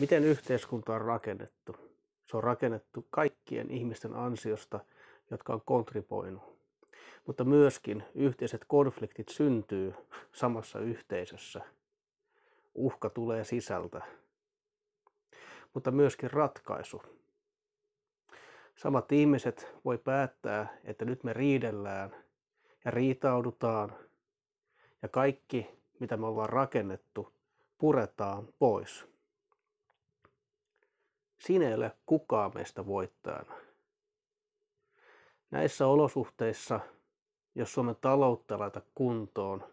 Miten yhteiskunta on rakennettu? Se on rakennettu kaikkien ihmisten ansiosta, jotka on kontriboinut. Mutta myöskin yhteiset konfliktit syntyy samassa yhteisössä. Uhka tulee sisältä. Mutta myöskin ratkaisu. Samat ihmiset voi päättää, että nyt me riidellään ja riitaudutaan ja kaikki, mitä me ollaan rakennettu, puretaan pois. Siinä ei ole kukaan meistä voittajana. Näissä olosuhteissa, jos Suomen taloutta laita kuntoon,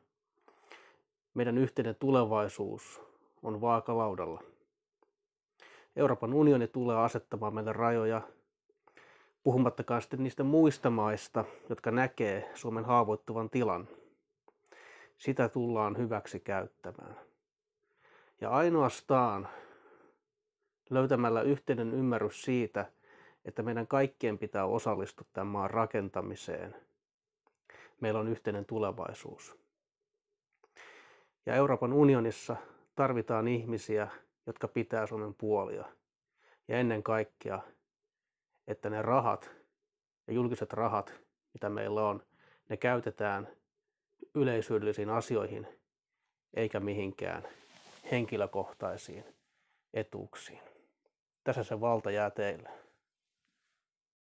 meidän yhteinen tulevaisuus on vaakalaudalla. Euroopan unioni tulee asettamaan meidän rajoja, puhumattakaan sitten niistä muista maista, jotka näkee Suomen haavoittuvan tilan. Sitä tullaan hyväksi käyttämään. Ja ainoastaan löytämällä yhteinen ymmärrys siitä, että meidän kaikkien pitää osallistua tämän maan rakentamiseen. Meillä on yhteinen tulevaisuus. Ja Euroopan unionissa tarvitaan ihmisiä, jotka pitää Suomen puolia. Ja ennen kaikkea, että ne rahat ja julkiset rahat, mitä meillä on, ne käytetään yleisyydellisiin asioihin eikä mihinkään henkilökohtaisiin etuuksiin. Tässä se valta jää teille.